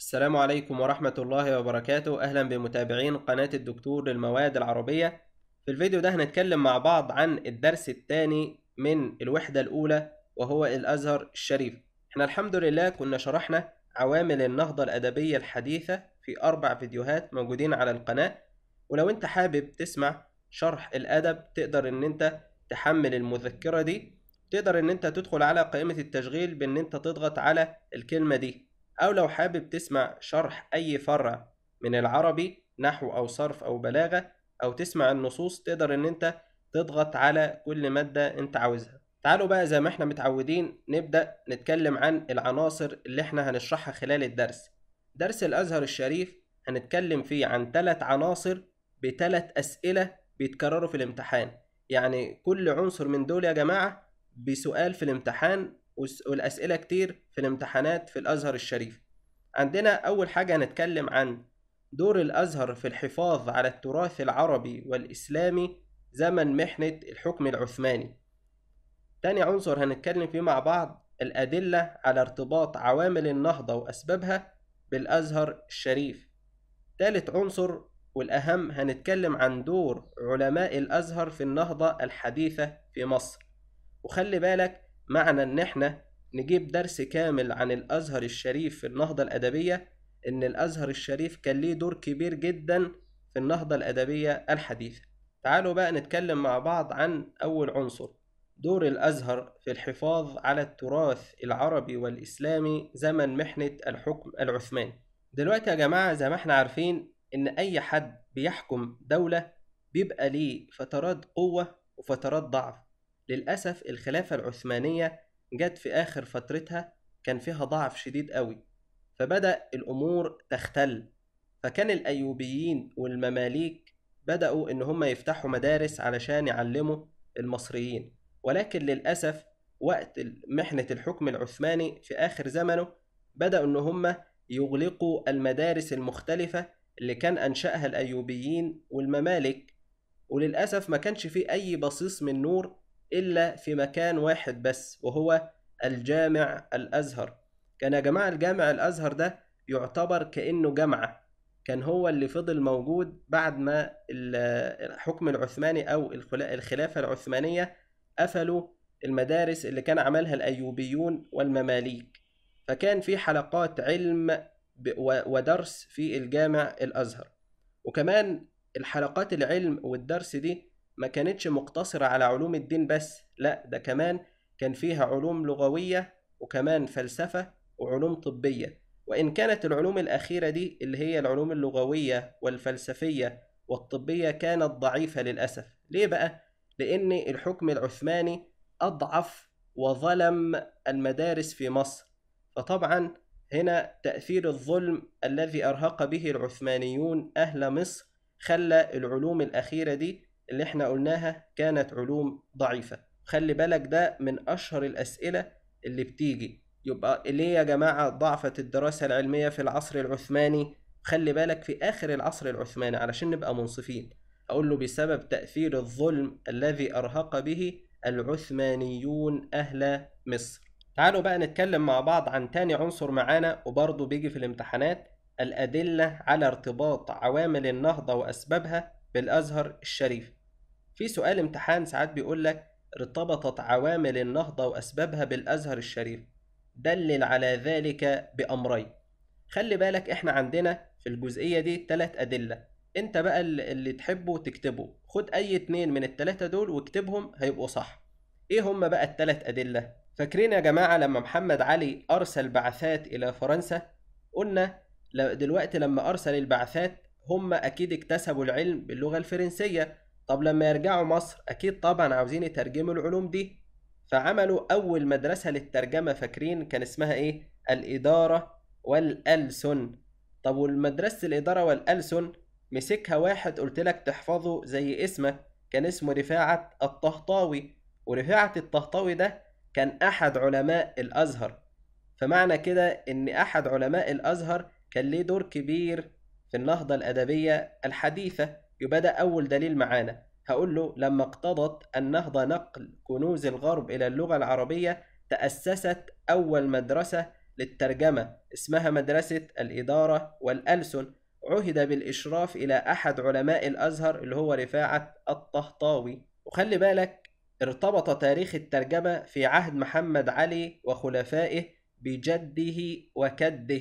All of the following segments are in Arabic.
السلام عليكم ورحمة الله وبركاته أهلا بمتابعين قناة الدكتور للمواد العربية في الفيديو ده هنتكلم مع بعض عن الدرس الثاني من الوحدة الأولى وهو الأزهر الشريف احنا الحمد لله كنا شرحنا عوامل النهضة الأدبية الحديثة في أربع فيديوهات موجودين على القناة ولو انت حابب تسمع شرح الأدب تقدر ان انت تحمل المذكرة دي تقدر ان انت تدخل على قائمة التشغيل بان انت تضغط على الكلمة دي أو لو حابب تسمع شرح أي فرع من العربي نحو أو صرف أو بلاغة أو تسمع النصوص تقدر إن أنت تضغط على كل مادة أنت عاوزها تعالوا بقى زي ما احنا متعودين نبدأ نتكلم عن العناصر اللي احنا هنشرحها خلال الدرس درس الأزهر الشريف هنتكلم فيه عن ثلاث عناصر بثلاث أسئلة بيتكرروا في الامتحان يعني كل عنصر من دول يا جماعة بسؤال في الامتحان والاسئله كتير في الامتحانات في الازهر الشريف عندنا اول حاجه هنتكلم عن دور الازهر في الحفاظ على التراث العربي والاسلامي زمن محنه الحكم العثماني تاني عنصر هنتكلم فيه مع بعض الادله على ارتباط عوامل النهضه واسبابها بالازهر الشريف تالت عنصر والاهم هنتكلم عن دور علماء الازهر في النهضه الحديثه في مصر وخلي بالك معنى إن إحنا نجيب درس كامل عن الأزهر الشريف في النهضة الأدبية إن الأزهر الشريف كان ليه دور كبير جدا في النهضة الأدبية الحديثة تعالوا بقى نتكلم مع بعض عن أول عنصر دور الأزهر في الحفاظ على التراث العربي والإسلامي زمن محنة الحكم العثماني دلوقتي يا جماعة زي ما احنا عارفين إن أي حد بيحكم دولة بيبقى ليه فترات قوة وفترات ضعف للأسف الخلافة العثمانية جت في آخر فترتها كان فيها ضعف شديد قوي فبدأ الأمور تختل فكان الأيوبيين والمماليك بدأوا إن هم يفتحوا مدارس علشان يعلموا المصريين ولكن للأسف وقت محنة الحكم العثماني في آخر زمنه بدأوا إن هم يغلقوا المدارس المختلفة اللي كان أنشأها الأيوبيين والممالك وللأسف ما كانش فيه أي بصيص من نور إلا في مكان واحد بس وهو الجامع الأزهر كان يا جماعة الجامع الأزهر ده يعتبر كأنه جامعة كان هو اللي فضل موجود بعد ما الحكم العثماني أو الخلافة العثمانية قفلوا المدارس اللي كان عملها الأيوبيون والمماليك فكان في حلقات علم ودرس في الجامع الأزهر وكمان الحلقات العلم والدرس دي ما كانتش مقتصرة على علوم الدين بس لا ده كمان كان فيها علوم لغوية وكمان فلسفة وعلوم طبية وإن كانت العلوم الأخيرة دي اللي هي العلوم اللغوية والفلسفية والطبية كانت ضعيفة للأسف ليه بقى؟ لأن الحكم العثماني أضعف وظلم المدارس في مصر فطبعا هنا تأثير الظلم الذي أرهق به العثمانيون أهل مصر خلى العلوم الأخيرة دي اللي احنا قلناها كانت علوم ضعيفة خلي بالك ده من أشهر الأسئلة اللي بتيجي يبقى ليه يا جماعة ضعفت الدراسة العلمية في العصر العثماني خلي بالك في آخر العصر العثماني علشان نبقى منصفين أقول له بسبب تأثير الظلم الذي أرهق به العثمانيون أهل مصر تعالوا بقى نتكلم مع بعض عن تاني عنصر معانا وبرضه بيجي في الامتحانات الأدلة على ارتباط عوامل النهضة وأسبابها بالأزهر الشريف في سؤال امتحان ساعات بيقول لك ارتبطت عوامل النهضة وأسبابها بالأزهر الشريف دلل على ذلك بأمرين خلي بالك احنا عندنا في الجزئية دي تلات أدلة انت بقى اللي تحبه تكتبه خد اي اتنين من التلاتة دول واكتبهم هيبقوا صح ايه هما بقى التلات أدلة فاكرين يا جماعة لما محمد علي أرسل بعثات إلى فرنسا قلنا دلوقتي لما أرسل البعثات هم أكيد اكتسبوا العلم باللغة الفرنسية طب لما يرجعوا مصر أكيد طبعا عاوزين يترجموا العلوم دي فعملوا أول مدرسة للترجمة فاكرين كان اسمها إيه؟ الإدارة والألسن طب والمدرسة الإدارة والألسن مسكها واحد قلت لك تحفظه زي اسمه كان اسمه رفاعة الطهطاوي ورفاعة الطهطاوي ده كان أحد علماء الأزهر فمعنى كده إن أحد علماء الأزهر كان ليه دور كبير في النهضة الأدبية الحديثة يبقى ده أول دليل معانا هقول له لما اقتضت النهضة نقل كنوز الغرب إلى اللغة العربية تأسست أول مدرسة للترجمة اسمها مدرسة الإدارة والألسن عهد بالإشراف إلى أحد علماء الأزهر اللي هو رفاعة الطهطاوي وخلي بالك ارتبط تاريخ الترجمة في عهد محمد علي وخلفائه بجده وكده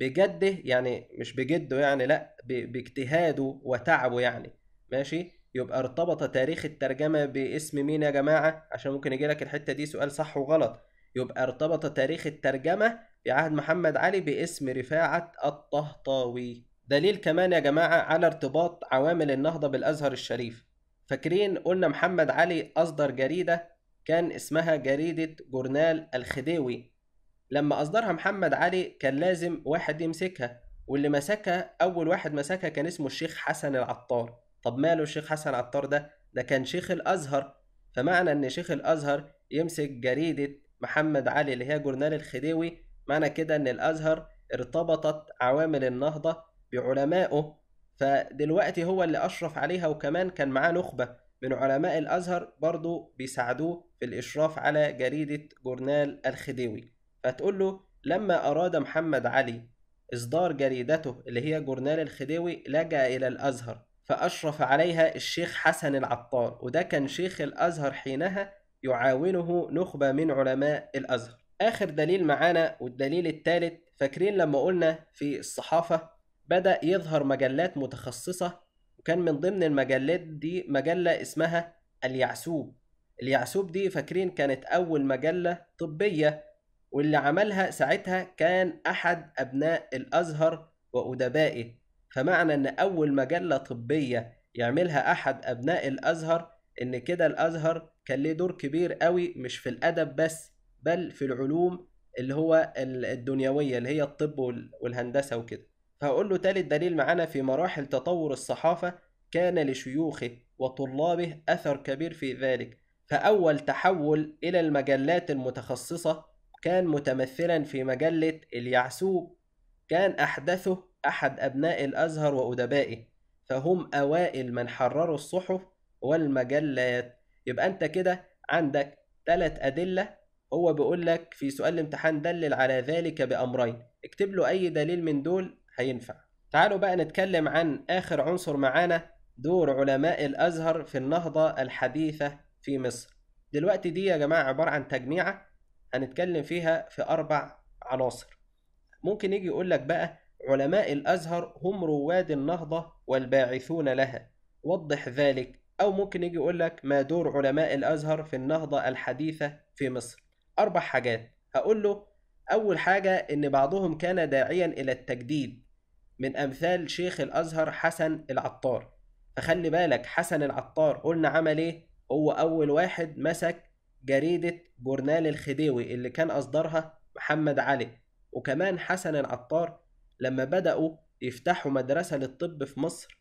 بجده يعني مش بجده يعني لا باجتهاده وتعبه يعني ماشي يبقى ارتبط تاريخ الترجمة باسم مين يا جماعة عشان ممكن يجي لك الحتة دي سؤال صح وغلط يبقى ارتبط تاريخ الترجمة في عهد محمد علي باسم رفاعة الطهطاوي دليل كمان يا جماعة على ارتباط عوامل النهضة بالأزهر الشريف فاكرين قلنا محمد علي أصدر جريدة كان اسمها جريدة جورنال الخديوي لما أصدرها محمد علي كان لازم واحد يمسكها واللي مسكها أول واحد مسكها كان اسمه الشيخ حسن العطار طب ماله الشيخ حسن العطار ده ده كان شيخ الأزهر فمعنى إن شيخ الأزهر يمسك جريدة محمد علي اللي هي جورنال الخديوي معنى كده إن الأزهر ارتبطت عوامل النهضة بعلمائه فدلوقتي هو اللي أشرف عليها وكمان كان معاه نخبة من علماء الأزهر برضو بيساعدوه في الإشراف على جريدة جورنال الخديوي فتقول له لما أراد محمد علي إصدار جريدته اللي هي جورنال الخديوي لجأ إلى الأزهر فأشرف عليها الشيخ حسن العطار وده كان شيخ الأزهر حينها يعاونه نخبة من علماء الأزهر آخر دليل معانا والدليل الثالث فاكرين لما قلنا في الصحافة بدأ يظهر مجلات متخصصة وكان من ضمن المجلات دي مجلة اسمها اليعسوب اليعسوب دي فاكرين كانت أول مجلة طبية واللي عملها ساعتها كان أحد أبناء الأزهر وأدبائه فمعنى إن أول مجلة طبية يعملها أحد أبناء الأزهر إن كده الأزهر كان ليه دور كبير قوي مش في الأدب بس بل في العلوم اللي هو الدنيوية اللي هي الطب والهندسة وكده فهقول له تالت دليل معانا في مراحل تطور الصحافة كان لشيوخه وطلابه أثر كبير في ذلك فأول تحول إلى المجلات المتخصصة كان متمثلا في مجلة اليعسوب كان أحدثه أحد أبناء الأزهر وأدبائه فهم أوائل من حرروا الصحف والمجلات يبقى أنت كده عندك ثلاث أدلة هو بيقول لك في سؤال الامتحان دلل على ذلك بأمرين اكتب له أي دليل من دول هينفع تعالوا بقى نتكلم عن آخر عنصر معانا دور علماء الأزهر في النهضة الحديثة في مصر دلوقتي دي يا جماعة عبارة عن تجميعة هنتكلم فيها في أربع عناصر ممكن يجي يقول لك بقى علماء الأزهر هم رواد النهضة والباعثون لها وضح ذلك أو ممكن يجي يقول لك ما دور علماء الأزهر في النهضة الحديثة في مصر أربع حاجات هقول له أول حاجة إن بعضهم كان داعيا إلى التجديد من أمثال شيخ الأزهر حسن العطار فخلي بالك حسن العطار قلنا عمل إيه؟ هو أول واحد مسك جريدة جورنال الخديوي اللي كان أصدرها محمد علي وكمان حسن العطار لما بدأوا يفتحوا مدرسة للطب في مصر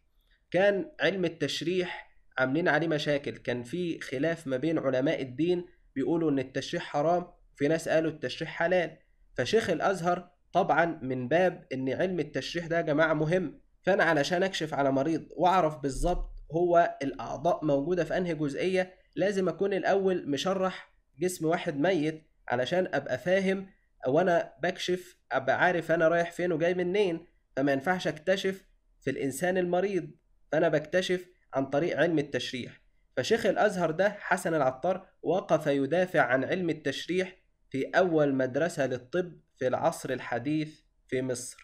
كان علم التشريح عاملين عليه مشاكل كان في خلاف ما بين علماء الدين بيقولوا إن التشريح حرام وفي ناس قالوا التشريح حلال فشيخ الأزهر طبعا من باب إن علم التشريح ده يا جماعة مهم فأنا علشان أكشف على مريض وأعرف بالظبط هو الأعضاء موجودة في أنهي جزئية لازم اكون الاول مشرح جسم واحد ميت علشان ابقى فاهم وانا بكشف ابقى عارف انا رايح فين وجاي منين فما ينفعش اكتشف في الانسان المريض فانا بكتشف عن طريق علم التشريح فشيخ الازهر ده حسن العطار وقف يدافع عن علم التشريح في اول مدرسه للطب في العصر الحديث في مصر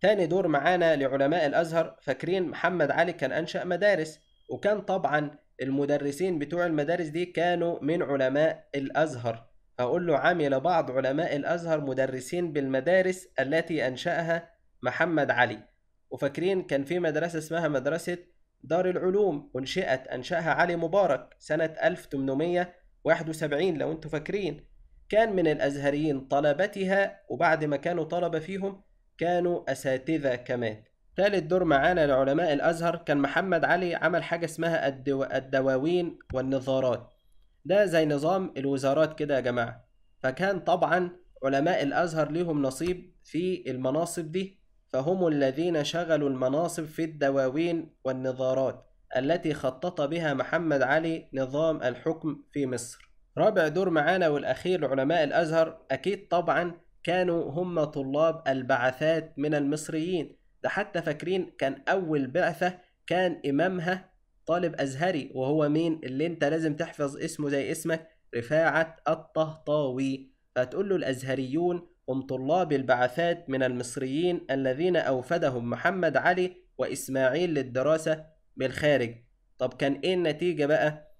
تاني دور معانا لعلماء الازهر فاكرين محمد علي كان انشا مدارس وكان طبعا المدرسين بتوع المدارس دي كانوا من علماء الازهر أقول له عمل بعض علماء الازهر مدرسين بالمدارس التي انشاها محمد علي وفاكرين كان في مدرسه اسمها مدرسه دار العلوم انشئت انشاها علي مبارك سنه 1871 لو انتم فاكرين كان من الازهريين طلبتها وبعد ما كانوا طلبه فيهم كانوا اساتذه كمان تالت دور معانا لعلماء الأزهر كان محمد علي عمل حاجة اسمها الدو... الدواوين والنظارات ده زي نظام الوزارات كده يا جماعة فكان طبعا علماء الأزهر ليهم نصيب في المناصب دي فهم الذين شغلوا المناصب في الدواوين والنظارات التي خطط بها محمد علي نظام الحكم في مصر رابع دور معانا والأخير لعلماء الأزهر أكيد طبعا كانوا هم طلاب البعثات من المصريين ده حتى فاكرين كان أول بعثة كان إمامها طالب أزهري وهو مين اللي أنت لازم تحفظ اسمه زي اسمك رفاعة الطهطاوي فتقول له الأزهريون هم طلاب البعثات من المصريين الذين أوفدهم محمد علي وإسماعيل للدراسة بالخارج طب كان إيه النتيجة بقى؟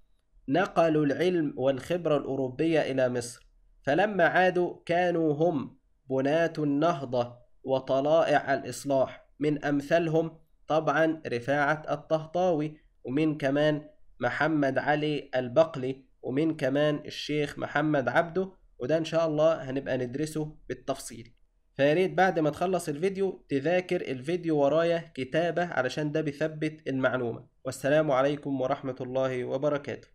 نقلوا العلم والخبرة الأوروبية إلى مصر فلما عادوا كانوا هم بناة النهضة وطلائع الإصلاح من أمثالهم طبعا رفاعة الطهطاوي ومن كمان محمد علي البقلي ومن كمان الشيخ محمد عبده وده إن شاء الله هنبقى ندرسه بالتفصيل فياريت بعد ما تخلص الفيديو تذاكر الفيديو ورايا كتابة علشان ده بيثبت المعلومة والسلام عليكم ورحمة الله وبركاته